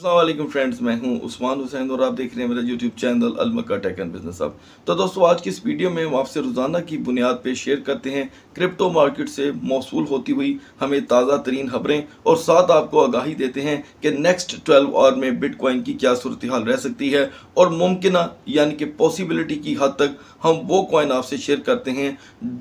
अल्लाह friends मैं हूं उस्मान हुसैन और आप देख रहे हैं मेरा यूट्यूब चैनल अलमका टेक एंड बिजनेस अब तो दोस्तों आज की इस वीडियो में हम आपसे रोज़ाना की बुनियाद पर शेयर करते हैं क्रिप्टो मार्केट से मौसू होती हुई हमें ताज़ा तरीन खबरें और साथ आपको आगाही देते हैं कि नेक्स्ट ट्वेल्व आवर में बिटकॉइन की क्या सूरत हाल रह सकती है और मुमकिन यानी कि पॉसिबिलिटी की हद तक हम वो कॉइन आपसे शेयर करते हैं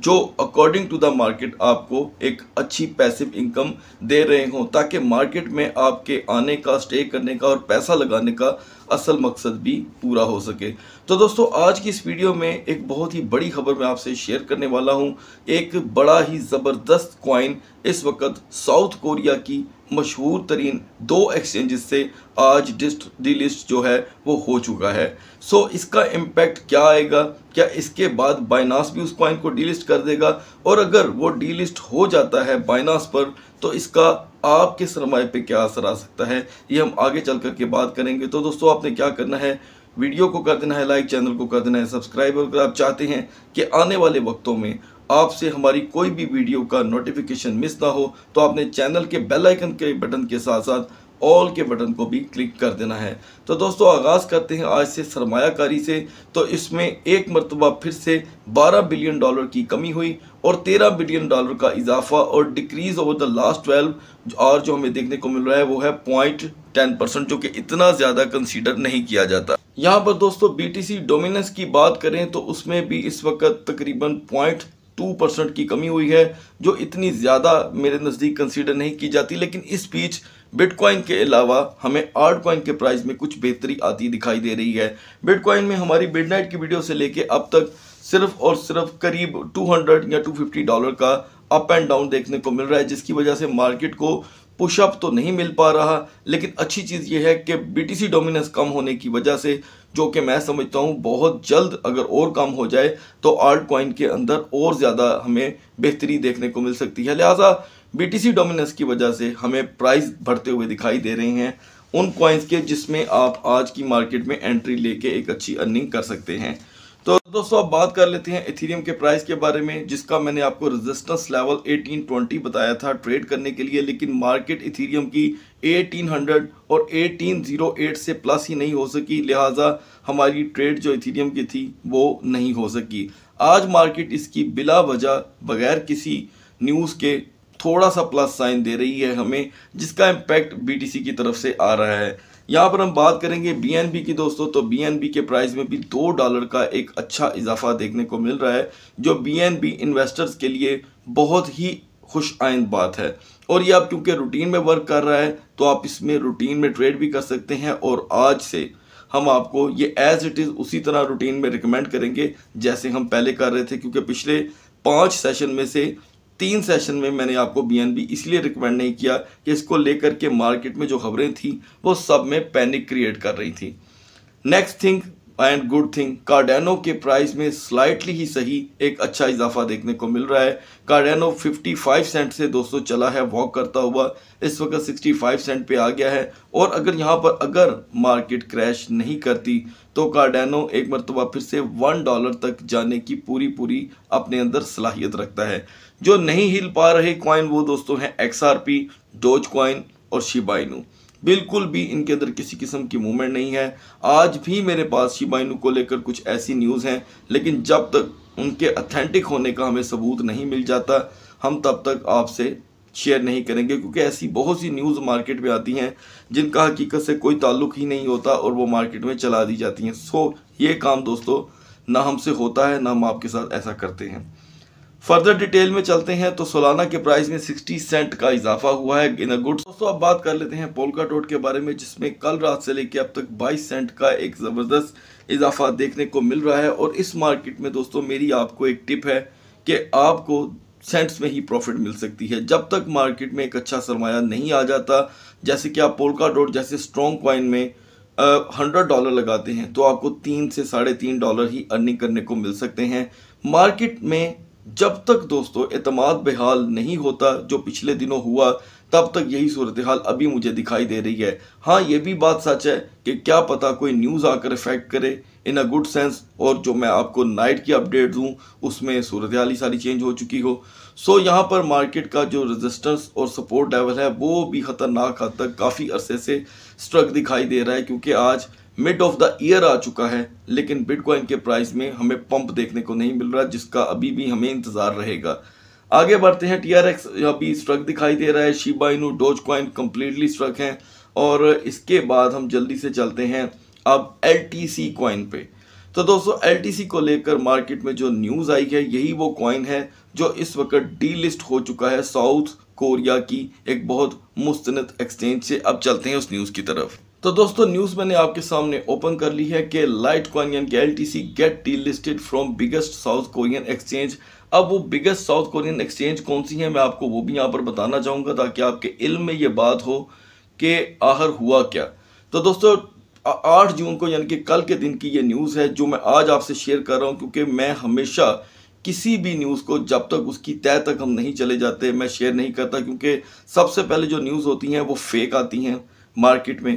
जो अकॉर्डिंग टू द मार्केट आपको एक अच्छी पैसिव इनकम दे रहे हों ताकि मार्केट में आपके आने का स्टे करने का और पैसा लगाने का असल मकसद भी पूरा हो सके तो दोस्तों आज की इस वीडियो में एक बहुत ही बड़ी खबर मैं आपसे शेयर करने वाला हूँ एक बड़ा ही ज़बरदस्त कॉइन इस वक्त साउथ कोरिया की मशहूर तरीन दो एक्सचेंजेस से आज डिस्ट डिलिस्ट जो है वो हो चुका है सो so, इसका इम्पैक्ट क्या आएगा क्या इसके बाद बाइनास भी उस कॉइन को डीलिस्ट कर देगा और अगर वो डीलिस्ट हो जाता है बाइनास पर तो इसका आपके सरमाए पे क्या असर आ सकता है ये हम आगे चल करके बात करेंगे तो दोस्तों आपने क्या करना है वीडियो को कर देना है लाइक चैनल को कर देना है सब्सक्राइब अगर आप चाहते हैं कि आने वाले वक्तों में आपसे हमारी कोई भी वीडियो का नोटिफिकेशन मिस ना हो तो आपने चैनल के बेल आइकन के बटन के साथ साथ ऑल के बटन को भी क्लिक कर देना है तो दोस्तों आगाज़ करते हैं आज से सरमाकारी से तो इसमें एक मरतबा फिर से 12 बिलियन डॉलर की कमी हुई और 13 बिलियन डॉलर का इजाफा और डिक्रीज़ ओवर द लास्ट 12 और जो हमें देखने को मिल रहा है वो है पॉइंट टेन परसेंट जो कि इतना ज़्यादा कंसीडर नहीं किया जाता यहाँ पर दोस्तों बी डोमिनेंस की बात करें तो उसमें भी इस वक्त तकरीबन पॉइंट 2% की कमी हुई है जो इतनी ज़्यादा मेरे नज़दीक कंसीडर नहीं की जाती लेकिन इस बीच बिटकॉइन के अलावा हमें आर्ट कॉइन के प्राइस में कुछ बेहतरी आती दिखाई दे रही है बिटकॉइन में हमारी मिड की वीडियो से लेके अब तक सिर्फ और सिर्फ करीब 200 या 250 डॉलर का अप एंड डाउन देखने को मिल रहा है जिसकी वजह से मार्केट को पुशअप तो नहीं मिल पा रहा लेकिन अच्छी चीज़ ये है कि बी डोमिनेंस कम होने की वजह से जो कि मैं समझता हूँ बहुत जल्द अगर और कम हो जाए तो आर्ट कॉइन के अंदर और ज़्यादा हमें बेहतरी देखने को मिल सकती है लिहाजा बीटीसी डोमिनेंस की वजह से हमें प्राइस बढ़ते हुए दिखाई दे रहे हैं उन कॉइन्स के जिसमें आप आज की मार्केट में एंट्री लेके एक अच्छी अर्निंग कर सकते हैं तो दोस्तों अब बात कर लेते हैं इथीरियम के प्राइस के बारे में जिसका मैंने आपको रेजिस्टेंस लेवल 1820 बताया था ट्रेड करने के लिए लेकिन मार्केट इथीरियम की 1800 और 1808 से प्लस ही नहीं हो सकी लिहाजा हमारी ट्रेड जो इथीरियम की थी वो नहीं हो सकी आज मार्केट इसकी बिला वजह बगैर किसी न्यूज़ के थोड़ा सा प्लस साइन दे रही है हमें जिसका इम्पैक्ट बी की तरफ से आ रहा है यहाँ पर हम बात करेंगे BNB की दोस्तों तो BNB के प्राइस में भी दो डॉलर का एक अच्छा इजाफा देखने को मिल रहा है जो BNB इन्वेस्टर्स के लिए बहुत ही खुश आइंद बात है और ये आप क्योंकि रूटीन में वर्क कर रहा है तो आप इसमें रूटीन में ट्रेड भी कर सकते हैं और आज से हम आपको ये एज इट इज़ उसी तरह रूटीन में रिकमेंड करेंगे जैसे हम पहले कर रहे थे क्योंकि पिछले पाँच सेशन में से तीन सेशन में मैंने आपको बी इसलिए रिकमेंड नहीं किया कि इसको लेकर के मार्केट में जो खबरें थी वो सब में पैनिक क्रिएट कर रही थी next thing and good thing Cardano के प्राइस में स्लाइटली ही सही एक अच्छा इजाफा देखने को मिल रहा है कार्डेनो 55 सेंट से दोस्तों चला है वॉक करता हुआ इस वक्त 65 सेंट पे आ गया है और अगर यहाँ पर अगर मार्केट क्रैश नहीं करती तो कार्डेनो एक मरतबा फिर से वन डॉलर तक जाने की पूरी पूरी अपने अंदर सलाहियत रखता है जो नहीं हिल पा रहे कॉइन वो दोस्तों हैं X R P Doge coin और शिबाइनू बिल्कुल भी इनके अंदर किसी किस्म की मूवमेंट नहीं है आज भी मेरे पास शिबाइनू को लेकर कुछ ऐसी न्यूज़ हैं लेकिन जब तक उनके अथेंटिक होने का हमें सबूत नहीं मिल जाता हम तब तक आपसे शेयर नहीं करेंगे क्योंकि ऐसी बहुत सी न्यूज़ मार्केट में आती हैं जिनका हकीकत से कोई ताल्लुक ही नहीं होता और वो मार्केट में चला दी जाती हैं सो ये काम दोस्तों ना हमसे होता है ना हम आपके साथ ऐसा करते हैं फर्दर डिटेल में चलते हैं तो सोलाना के प्राइस में 60 सेंट का इजाफा हुआ है इन अ गुड दोस्तों अब बात कर लेते हैं पोलका डॉट के बारे में जिसमें कल रात से लेकर अब तक 22 सेंट का एक ज़बरदस्त इजाफा देखने को मिल रहा है और इस मार्केट में दोस्तों मेरी आपको एक टिप है कि आपको सेंट्स में ही प्रॉफिट मिल सकती है जब तक मार्केट में एक अच्छा सरमाया नहीं आ जाता जैसे कि आप पोलका डॉट जैसे स्ट्रॉन्ग क्वाइन में हंड्रेड डॉलर लगाते हैं तो आपको तीन से साढ़े तीन डॉलर ही अर्निंग करने को मिल सकते हैं मार्केट में जब तक दोस्तों अतमाद बहाल नहीं होता जो पिछले दिनों हुआ तब तक यही सूरत हाल अभी मुझे दिखाई दे रही है हाँ ये भी बात सच है कि क्या पता कोई न्यूज़ आकर इफेक्ट करे इन अ गुड सेंस और जो मैं आपको नाइट की अपडेट दूँ उसमें सूरत हाल ही सारी चेंज हो चुकी हो सो यहाँ पर मार्केट का जो रेजिस्टेंस और सपोर्ट लेवल है वो भी ख़तरनाक हद तक काफ़ी अरसे से स्ट्रक दिखाई दे रहा है क्योंकि आज मिड ऑफ द ईयर आ चुका है लेकिन बिटकॉइन के प्राइस में हमें पंप देखने को नहीं मिल रहा जिसका अभी भी हमें इंतजार रहेगा आगे बढ़ते हैं टी आर एक्स अभी स्ट्रक दिखाई दे रहा है Shiba Inu Doge coin completely struck हैं और इसके बाद हम जल्दी से चलते हैं अब एल टी सी कॉइन पे तो दोस्तों एल टी सी को लेकर मार्केट में जो न्यूज़ आई है यही वो कॉइन है जो इस वक्त डी लिस्ट हो चुका है साउथ कोरिया की एक बहुत मुस्त एक्सचेंज से अब चलते हैं उस न्यूज़ की तरफ तो दोस्तों न्यूज़ मैंने आपके सामने ओपन कर ली है कि लाइट के L T L get delisted from biggest South Korean exchange अब वो बिगेस्ट साउथ कोरियन एक्सचेंज कौन सी है मैं आपको वो भी यहाँ पर बताना चाहूँगा ताकि आपके इल्म में ये बात हो कि आहर हुआ क्या तो दोस्तों आठ जून को यानी कि कल के दिन की ये न्यूज़ है जो मैं आज आपसे शेयर कर रहा हूँ क्योंकि मैं हमेशा किसी भी न्यूज़ को जब तक उसकी तय तक हम नहीं चले जाते मैं शेयर नहीं करता क्योंकि सबसे पहले जो न्यूज़ होती हैं वो फेक आती हैं मार्केट में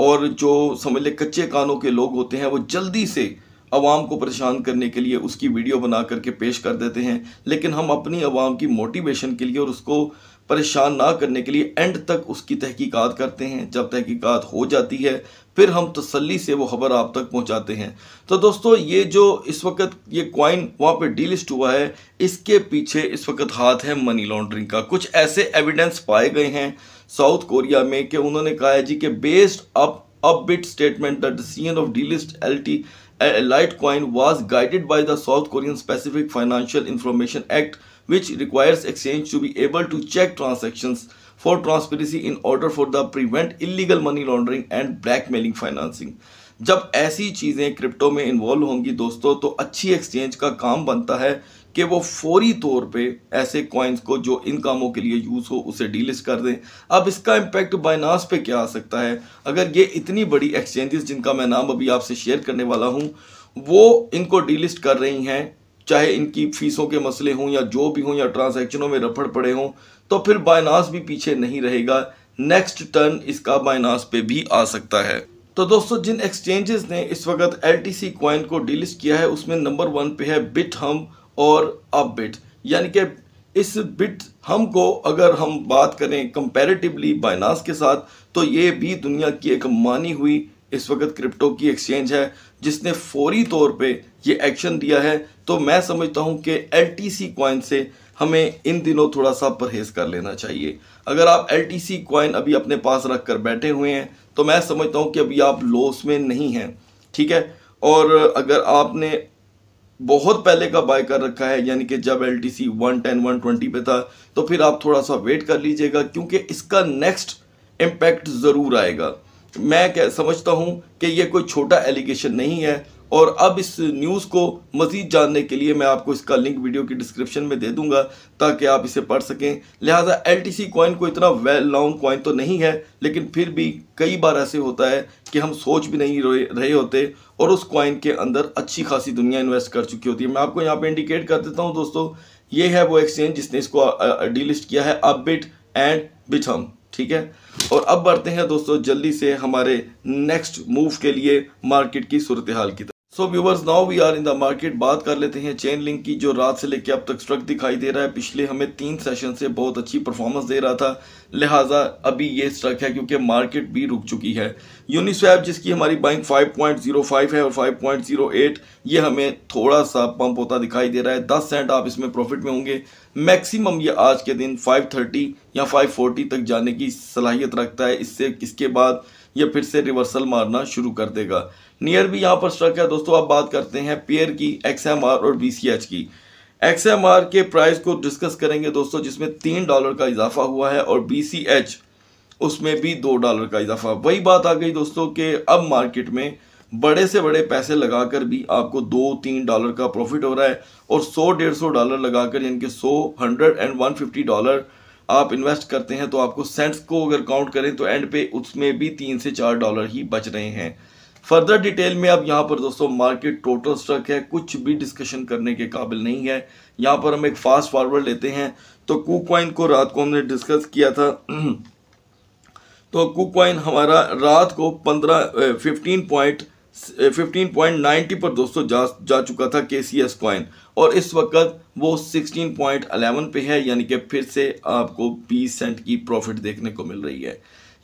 और जो समझ लें कच्चे कानों के लोग होते हैं वो जल्दी से आवाम को परेशान करने के लिए उसकी वीडियो बना करके पेश कर देते हैं लेकिन हम अपनी आवाम की मोटिवेशन के लिए और उसको परेशान ना करने के लिए एंड तक उसकी तहकीकात करते हैं जब तहकीकात हो जाती है फिर हम तसल्ली से वो खबर आप तक पहुंचाते हैं तो दोस्तों ये जो इस वक्त ये क्वाइन वहाँ पे डीलिस्ट हुआ है इसके पीछे इस वक्त हाथ है मनी लॉन्ड्रिंग का कुछ ऐसे एविडेंस पाए गए हैं साउथ कोरिया में कि उन्होंने कहा है जी के based up Upbit statement that C N of delist L T lite coin was guided by the South Korean specific financial information act which requires exchange to be able to check transaction for transparency in order for the prevent illegal money laundering and blackmailing financing जब ऐसी चीज़ें crypto में involve होंगी दोस्तों तो अच्छी exchange का काम बनता है कि वो फौरी तौर पे ऐसे कॉइन्स को जो इन कामों के लिए यूज़ हो उसे डीलिस्ट कर दें अब इसका इम्पेक्ट बाइनास पे क्या आ सकता है अगर ये इतनी बड़ी एक्सचेंजेस जिनका मैं नाम अभी आपसे शेयर करने वाला हूँ वो इनको डीलिस्ट कर रही हैं चाहे इनकी फीसों के मसले हों या जो भी हों या ट्रांजेक्शनों में रफड़ पड़े हों तो फिर बाइनास भी पीछे नहीं रहेगा नेक्स्ट टर्न इसका बाइनास पे भी आ सकता है तो दोस्तों जिन एक्सचेंजेस ने इस वक्त एल टी कॉइन को डीलिस्ट किया है उसमें नंबर वन पे है बिट हम और अप बिट यानी कि इस बिट हम को अगर हम बात करें कंपैरेटिवली बाइनास के साथ तो ये भी दुनिया की एक मानी हुई इस वक्त क्रिप्टो की एक्सचेंज है जिसने फौरी तौर पे ये एक्शन दिया है तो मैं समझता हूँ कि एल टी सी कॉइन से हमें इन दिनों थोड़ा सा परहेज कर लेना चाहिए अगर आप एल टी सी कॉइन अभी अपने पास रख कर बैठे हुए हैं तो मैं समझता हूँ कि अभी आप लॉस में नहीं हैं ठीक है और अगर आपने बहुत पहले का बाय कर रखा है यानी कि जब L T C one ten one twenty पे था तो फिर आप थोड़ा सा वेट कर लीजिएगा क्योंकि इसका नेक्स्ट इम्पैक्ट ज़रूर आएगा मैं क्या समझता हूँ कि ये कोई छोटा एलिगेशन नहीं है और अब इस न्यूज़ को मज़ीद जानने के लिए मैं आपको इसका लिंक वीडियो की डिस्क्रिप्शन में दे दूंगा ताकि आप इसे पढ़ सकें लिहाजा एल टी कॉइन को इतना वेल नाउन कॉइन तो नहीं है लेकिन फिर भी कई बार ऐसे होता है कि हम सोच भी नहीं रहे होते और उस कॉइन के अंदर अच्छी खासी दुनिया इन्वेस्ट कर चुकी होती है मैं आपको यहाँ पर इंडिकेट कर देता हूँ दोस्तों ये है वो एक्सचेंज जिसने इसको डीलिस्ट किया है बिट एंड हम ठीक है और अब बढ़ते हैं दोस्तों जल्दी से हमारे नेक्स्ट मूव के लिए मार्केट की सूरत हाल की तरफ so viewers now we are in the market बात कर लेते हैं चेन लिंक की जो रात से लेके अब तक स्ट्रक दिखाई दे रहा है पिछले हमें तीन सेशन से बहुत अच्छी परफॉर्मेंस दे रहा था लिहाजा अभी ये स्ट्रक है क्योंकि मार्केट भी रुक चुकी है यूनिस्वैप जिसकी हमारी बाइंग 5.05 है और 5.08 ये हमें थोड़ा सा पंप होता दिखाई दे रहा है दस सेंट आप इसमें प्रॉफिट में होंगे मैक्सिमम ये आज के दिन फाइव या फाइव तक जाने की सलाहियत रखता है इससे किसके बाद यह फिर से रिवर्सल मारना शुरू कर देगा नियर भी यहाँ पर स्ट्रक है दोस्तों आप बात करते हैं पेयर की एक्स और बी की एक्स के प्राइस को डिस्कस करेंगे दोस्तों जिसमें तीन डॉलर का इजाफा हुआ है और बी उसमें भी दो डॉलर का इजाफा वही बात आ गई दोस्तों कि अब मार्केट में बड़े से बड़े पैसे लगाकर भी आपको दो तीन डॉलर का प्रॉफिट हो रहा है और सौ डेढ़ सौ डॉलर लगाकर यानी कि सौ hundred and one fifty dollar आप इन्वेस्ट करते हैं तो आपको सेंट्स को अगर काउंट करें तो एंड पे उसमें भी तीन से चार डॉलर ही बच रहे हैं फर्दर डिटेल में अब यहाँ पर दोस्तों मार्केट टोटल स्ट्रक है कुछ भी डिस्कशन करने के काबिल नहीं है यहाँ पर हम एक फास्ट फॉरवर्ड लेते हैं तो क्वाइन को रात को हमने डिस्कस किया था तो कुकॉइन हमारा रात को पंद्रह fifteen point fifteen point ninety पर दोस्तों जा जा चुका था के सी एस कॉइन और इस वक्त वो सिक्सटीन पॉइंट अलेवन पे है यानी कि फिर से आपको बीस सेंट की प्रॉफिट देखने को मिल रही है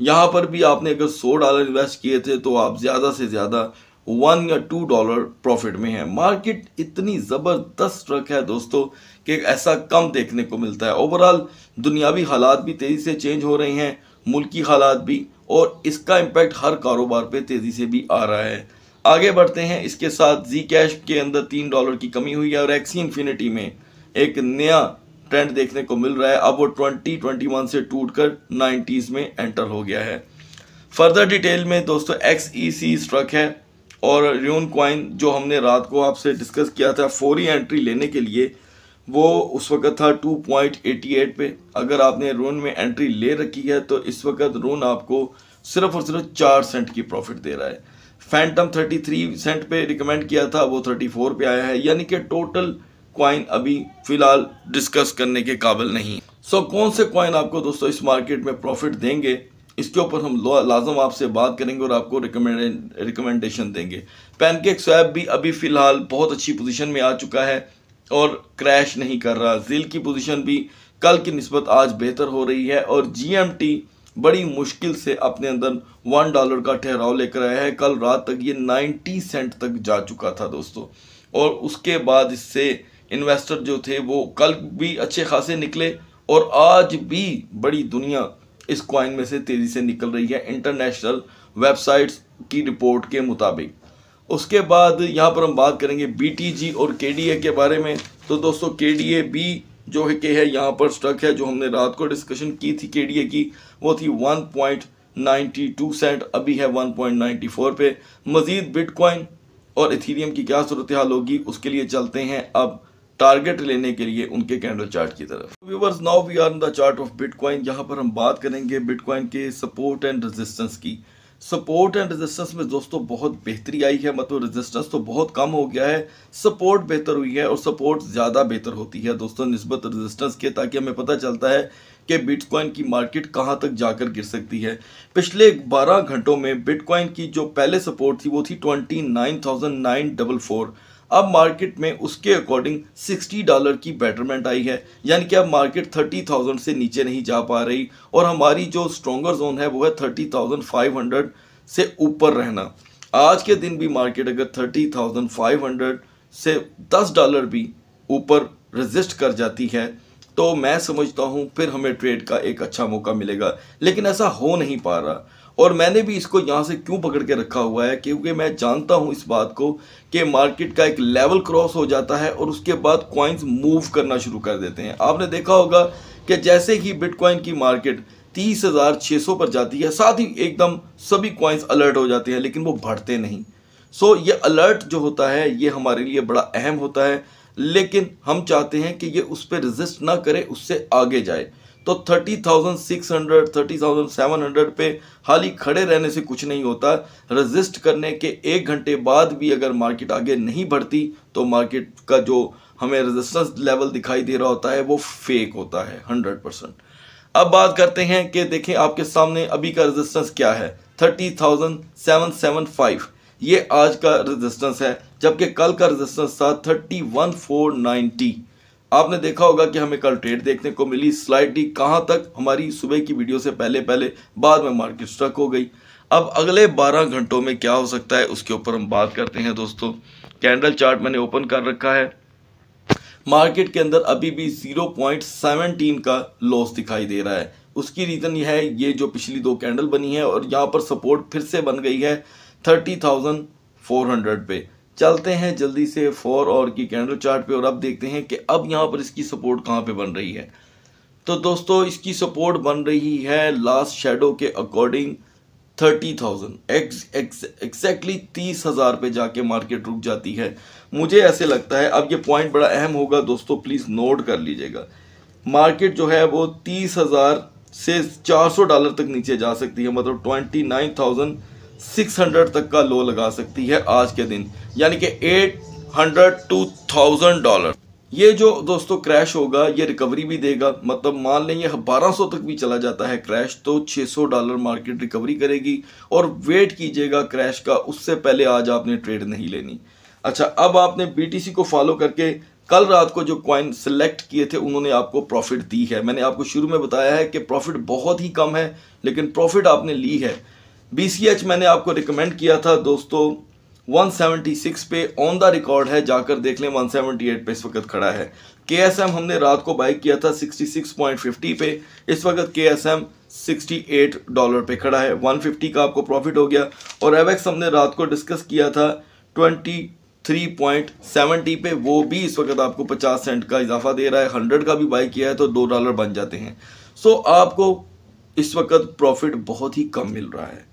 यहाँ पर भी आपने अगर सौ डॉलर इन्वेस्ट किए थे तो आप ज़्यादा से ज़्यादा वन या टू डॉलर प्रॉफिट में है मार्केट इतनी ज़बरदस्त ट्रक है दोस्तों कि ऐसा कम देखने को मिलता है ओवरऑल दुनियावी हालात भी तेज़ी से चेंज हो रहे हैं मुल्की हालात भी और इसका इम्पैक्ट हर कारोबार पे तेज़ी से भी आ रहा है आगे बढ़ते हैं इसके साथ जी कैश के अंदर तीन डॉलर की कमी हुई है और एक्सी इन्फिनिटी में एक नया ट्रेंड देखने को मिल रहा है अब वो ट्वेंटी ट्वेंटी वन से टूट कर नाइन्टीज़ में एंटर हो गया है फर्दर डिटेल में दोस्तों एक्स ई सी स्ट्रक है और रून क्वाइन जो हमने रात को आपसे डिस्कस किया था फोरी एंट्री e लेने के लिए वो उस वक्त था 2.88 पे अगर आपने रोन में एंट्री ले रखी है तो इस वक्त रोन आपको सिर्फ और सिर्फ चार सेंट की प्रॉफिट दे रहा है फैंटम 33 सेंट पे रिकमेंड किया था वो 34 पे आया है यानी कि टोटल क्वाइन अभी फ़िलहाल डिस्कस करने के काबिल नहीं सो so, कौन से कॉइन आपको दोस्तों इस मार्केट में प्रॉफिट देंगे इसके ऊपर हम लाजम आपसे बात करेंगे और आपको रिकमेंडेशन देंगे पैनकेक स्वैप भी अभी फ़िलहाल बहुत अच्छी पोजीशन में आ चुका है और क्रैश नहीं कर रहा जिल की पोजीशन भी कल की नस्बत आज बेहतर हो रही है और जीएमटी बड़ी मुश्किल से अपने अंदर वन डॉलर का ठहराव लेकर आया है कल रात तक ये नाइन्टी सेंट तक जा चुका था दोस्तों और उसके बाद इससे इन्वेस्टर जो थे वो कल भी अच्छे खासे निकले और आज भी बड़ी दुनिया इस कॉइन में से तेज़ी से निकल रही है इंटरनेशनल वेबसाइट्स की रिपोर्ट के मुताबिक उसके बाद यहाँ पर हम बात करेंगे बी और के के बारे में तो दोस्तों के भी जो है के है यहाँ पर स्ट्रक है जो हमने रात को डिस्कशन की थी के की वो थी 1.92 सेंट अभी है 1.94 पे मज़ीद बिटकॉइन और इथीरियम की क्या सूरत हाल होगी उसके लिए चलते हैं अब टारगेट लेने के लिए उनके कैंडल चार्ट की तरफ viewers now we are in the chart of bitcoin यहाँ पर हम बात करेंगे बिटकॉइन के सपोर्ट एंड रेजिस्टेंस की सपोर्ट एंड रेजिस्टेंस में दोस्तों बहुत बेहतरी आई है मतलब रेजिस्टेंस तो बहुत कम हो गया है सपोर्ट बेहतर हुई है और सपोर्ट ज़्यादा बेहतर होती है दोस्तों नस्बत रेजिस्टेंस के ताकि हमें पता चलता है कि बिटकॉइन की मार्केट कहाँ तक जाकर गिर सकती है पिछले 12 घंटों में बिटकॉइन की जो पहले सपोर्ट थी वो थी twenty nine thousand nine double four अब मार्केट में उसके अकॉर्डिंग 60 डॉलर की बेटरमेंट आई है यानी कि अब मार्केट 30,000 से नीचे नहीं जा पा रही और हमारी जो स्ट्रॉगर जोन है वो है 30,500 से ऊपर रहना आज के दिन भी मार्केट अगर 30,500 से 10 डॉलर भी ऊपर रजिस्ट कर जाती है तो मैं समझता हूँ फिर हमें ट्रेड का एक अच्छा मौका मिलेगा लेकिन ऐसा हो नहीं पा रहा और मैंने भी इसको यहाँ से क्यों पकड़ के रखा हुआ है क्योंकि मैं जानता हूँ इस बात को कि मार्केट का एक लेवल क्रॉस हो जाता है और उसके बाद कॉइन्स मूव करना शुरू कर देते हैं आपने देखा होगा कि जैसे ही बिटकॉइन की मार्केट तीस हज़ार छः सौ पर जाती है साथ ही एकदम सभी क्वाइंस अलर्ट हो जाते हैं लेकिन वो बढ़ते नहीं सो so, ये अलर्ट जो होता है ये हमारे लिए बड़ा अहम होता है लेकिन हम चाहते हैं कि ये उस पर रजिस्ट ना करे उससे आगे जाए तो thirty thousand six hundred thirty thousand seven hundred पे हाल ही खड़े रहने से कुछ नहीं होता रजिस्ट करने के एक घंटे बाद भी अगर मार्केट आगे नहीं बढ़ती तो मार्केट का जो हमें रजिस्टेंस लेवल दिखाई दे रहा होता है वो फेक होता है हंड्रेड परसेंट अब बात करते हैं कि देखें आपके सामने अभी का रेजिस्टेंस क्या है thirty thousand seven seven five ये आज का रेजिस्टेंस है जबकि कल का रेजिस्टेंस था थर्टी वन फोर नाइन्टी आपने देखा होगा कि हमें कल ट्रेड देखने को मिली स्लाइडली कहाँ तक हमारी सुबह की वीडियो से पहले पहले बाद में मार्केट स्ट्रक हो गई अब अगले 12 घंटों में क्या हो सकता है उसके ऊपर हम बात करते हैं दोस्तों कैंडल चार्ट मैंने ओपन कर रखा है मार्केट के अंदर अभी भी 0.17 का लॉस दिखाई दे रहा है उसकी रीज़न यह है ये जो पिछली दो कैंडल बनी है और यहाँ पर सपोर्ट फिर से बन गई है थर्टी थाउजेंड फोर हंड्रेड पे चलते हैं जल्दी से फोर और की कैंडल चार्ट पे और अब देखते हैं कि अब यहाँ पर इसकी सपोर्ट कहाँ पे बन रही है तो दोस्तों इसकी सपोर्ट बन रही है लास्ट शेडो के अकॉर्डिंग थर्टी थाउजेंड एक्जैक्टली तीस हज़ार पे जाके मार्केट रुक जाती है मुझे ऐसे लगता है अब ये पॉइंट बड़ा अहम होगा दोस्तों प्लीज़ नोट कर लीजिएगा मार्केट जो है वो तीस हज़ार से चार सौ डॉलर तक नीचे जा सकती है मतलब ट्वेंटी नाइन थाउजेंड 600 तक का लो लगा सकती है आज के दिन यानी कि 800 टू थाउजेंड डॉलर ये जो दोस्तों क्रैश होगा ये रिकवरी भी देगा मतलब मान लें ये 1200 तक भी चला जाता है क्रैश तो 600 डॉलर मार्केट रिकवरी करेगी और वेट कीजिएगा क्रैश का उससे पहले आज आपने ट्रेड नहीं लेनी अच्छा अब आपने बी को फॉलो करके कल रात को जो क्वाइन सेलेक्ट किए थे उन्होंने आपको प्रॉफिट दी है मैंने आपको शुरू में बताया है कि प्रॉफिट बहुत ही कम है लेकिन प्रॉफिट आपने ली है बी सी एच मैंने आपको रिकमेंड किया था दोस्तों 176 पे ऑन द रिकॉर्ड है जाकर देख लें 178 पे इस वक्त खड़ा है के हमने रात को बाइक किया था 66.50 पे इस वक्त के एस एम 68 डॉलर पे खड़ा है 150 का आपको प्रॉफिट हो गया और एवेक्स हमने रात को डिस्कस किया था 23.70 पे वो भी इस वक्त आपको 50 सेंट का इजाफा दे रहा है 100 का भी बाई किया है तो दो डॉलर बन जाते हैं सो आपको इस वक्त प्रॉफिट बहुत ही कम मिल रहा है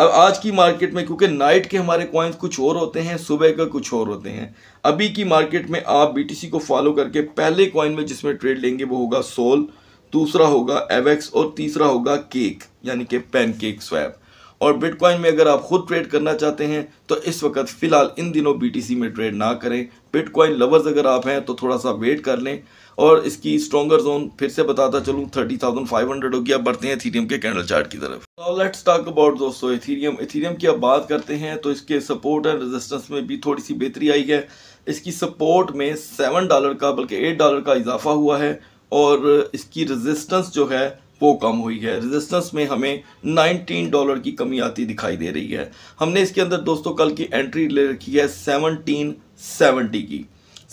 अब आज की मार्केट में क्योंकि नाइट के हमारे कॉइन्स कुछ और होते हैं सुबह का कुछ और होते हैं अभी की मार्केट में आप बीटीसी को फॉलो करके पहले कॉइन में जिसमें ट्रेड लेंगे वो होगा सोल दूसरा होगा एवेक्स और तीसरा होगा केक यानी कि पैनकेक स्वैप और बिटकॉइन में अगर आप खुद ट्रेड करना चाहते हैं तो इस वक्त फ़िलहाल इन दिनों बीटीसी में ट्रेड ना करें बिटकॉइन लवर्स अगर आप हैं तो थोड़ा सा वेट कर लें और इसकी स्ट्रॉगर जोन फिर से बताता चलूँ थर्टी थाउजेंड फाइव हंड्रेड होगी अब बढ़ते हैं इथीरियम के कैंडल चार्ट की तरफ लेट लेट्स टॉक अबाउट दोस्तों इथीरियम इथीरियम की अब बात करते हैं तो इसके सपोर्ट एंड रेजिस्टेंस में भी थोड़ी सी बेहतरी आई है इसकी सपोर्ट में सेवन डॉलर का बल्कि एट डॉलर का इजाफा हुआ है और इसकी रेजिस्टेंस जो है वो कम हुई है रेजिस्टेंस में हमें 19 डॉलर की कमी आती दिखाई दे रही है हमने इसके अंदर दोस्तों कल की एंट्री ले रखी है 1770 की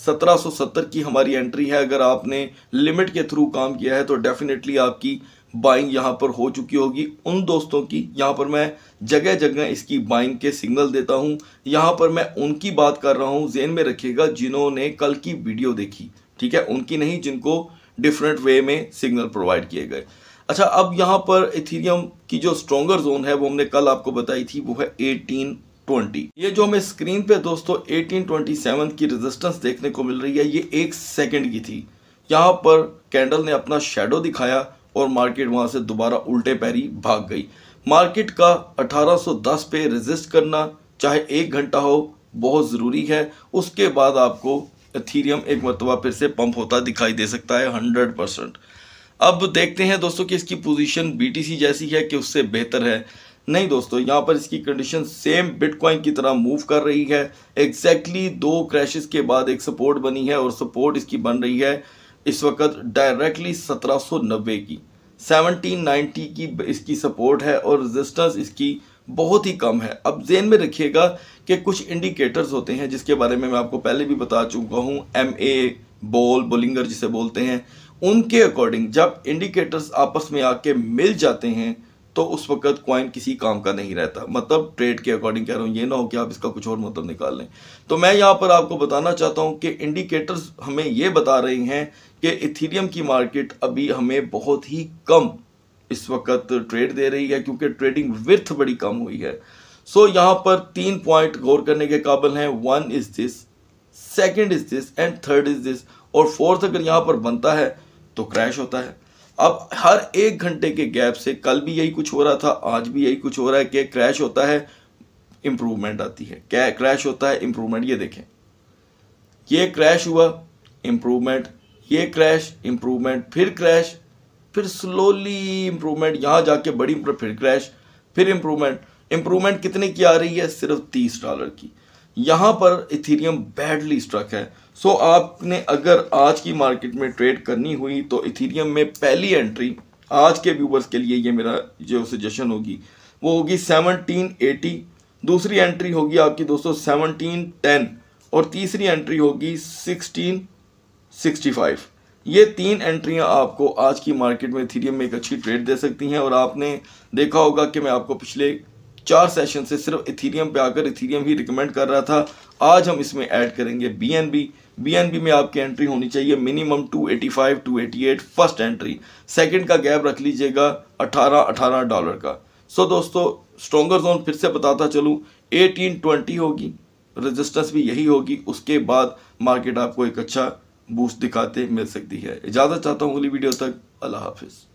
1770 की हमारी एंट्री है अगर आपने लिमिट के थ्रू काम किया है तो डेफिनेटली आपकी बाइंग यहाँ पर हो चुकी होगी उन दोस्तों की यहाँ पर मैं जगह जगह इसकी बाइंग के सिग्नल देता हूँ यहाँ पर मैं उनकी बात कर रहा हूँ जेन में रखिएगा जिन्होंने कल की वीडियो देखी ठीक है उनकी नहीं जिनको डिफरेंट वे में सिग्नल प्रोवाइड किए गए अच्छा अब यहाँ पर इथीरियम की जो स्ट्रोंगर जोन है वो हमने कल आपको बताई थी वो है 1820 ये जो हमें स्क्रीन पे दोस्तों 1827 की रेजिस्टेंस देखने को मिल रही है ये एक सेकंड की थी यहाँ पर कैंडल ने अपना शेडो दिखाया और मार्केट वहाँ से दोबारा उल्टे पैरी भाग गई मार्केट का 1810 पे रेजिस्ट करना चाहे एक घंटा हो बहुत ज़रूरी है उसके बाद आपको थीरियम एक मरतबा फिर से पंप होता दिखाई दे सकता है हंड्रेड परसेंट अब देखते हैं दोस्तों कि इसकी पोजीशन बीटीसी जैसी है कि उससे बेहतर है नहीं दोस्तों यहाँ पर इसकी कंडीशन सेम बिटकॉइन की तरह मूव कर रही है एग्जैक्टली exactly दो क्रैशेस के बाद एक सपोर्ट बनी है और सपोर्ट इसकी बन रही है इस वक्त डायरेक्टली 1790 की 1790 की इसकी सपोर्ट है और रेजिस्टेंस इसकी बहुत ही कम है अब जेन में रखिएगा कि कुछ इंडिकेटर्स होते हैं जिसके बारे में मैं आपको पहले भी बता चुका हूँ एम ए बॉल बोलिंगर जिसे बोलते हैं उनके अकॉर्डिंग जब इंडिकेटर्स आपस में आके मिल जाते हैं तो उस वक्त क्वाइन किसी काम का नहीं रहता मतलब ट्रेड के अकॉर्डिंग कह रहा हूँ ये ना हो कि आप इसका कुछ और मतलब निकाल लें तो मैं यहाँ पर आपको बताना चाहता हूँ कि इंडिकेटर्स हमें ये बता रहे हैं कि इथीरियम की मार्केट अभी हमें बहुत ही कम इस वक्त ट्रेड दे रही है क्योंकि ट्रेडिंग विर्थ बड़ी कम हुई है सो so, यहाँ पर तीन पॉइंट गौर करने के काबिल हैं one is this second is this and third is this और फोर्थ अगर यहाँ पर बनता है तो क्रैश होता है अब हर एक घंटे के गैप से कल भी यही कुछ हो रहा था आज भी यही कुछ हो रहा है कि क्रैश होता है इंप्रूवमेंट आती है क्या क्रैश होता है इंप्रूवमेंट ये देखें ये क्रैश हुआ इंप्रूवमेंट ये क्रैश इंप्रूवमेंट फिर क्रैश फिर स्लोली इंप्रूवमेंट यहां जाके बड़ी फिर क्रैश फिर इंप्रूवमेंट इंप्रूवमेंट कितने की आ रही है सिर्फ तीस डॉलर की यहां पर इथीरियम बैडली स्ट्रक है सो so, आपने अगर आज की मार्केट में ट्रेड करनी हुई तो इथीरियम में पहली एंट्री आज के व्यूवर्स के लिए ये मेरा जो सजेशन होगी वो होगी सेवनटीन एटी दूसरी एंट्री होगी आपकी दोस्तों सेवनटीन टेन और तीसरी एंट्री होगी सिक्सटीन सिक्सटी फाइव ये तीन एंट्रियां आपको आज की मार्केट में इथीरियम में एक अच्छी ट्रेड दे सकती हैं और आपने देखा होगा कि मैं आपको पिछले चार सेशन से सिर्फ इथीरियम पे आकर इथीरियम ही रिकमेंड कर रहा था आज हम इसमें ऐड करेंगे B N B B N B में आपकी एंट्री होनी चाहिए मिनिमम 285 288 फर्स्ट एंट्री सेकंड का गैप रख लीजिएगा 18 18 डॉलर का सो so, दोस्तों स्ट्रोंगर जोन फिर से बताता चलूँ 1820 होगी रेजिस्टेंस भी यही होगी उसके बाद मार्केट आपको एक अच्छा बूस्ट दिखाते मिल सकती है इजाज़त चाहता हूँ अगली वीडियो तक अल्लाह हाफिज़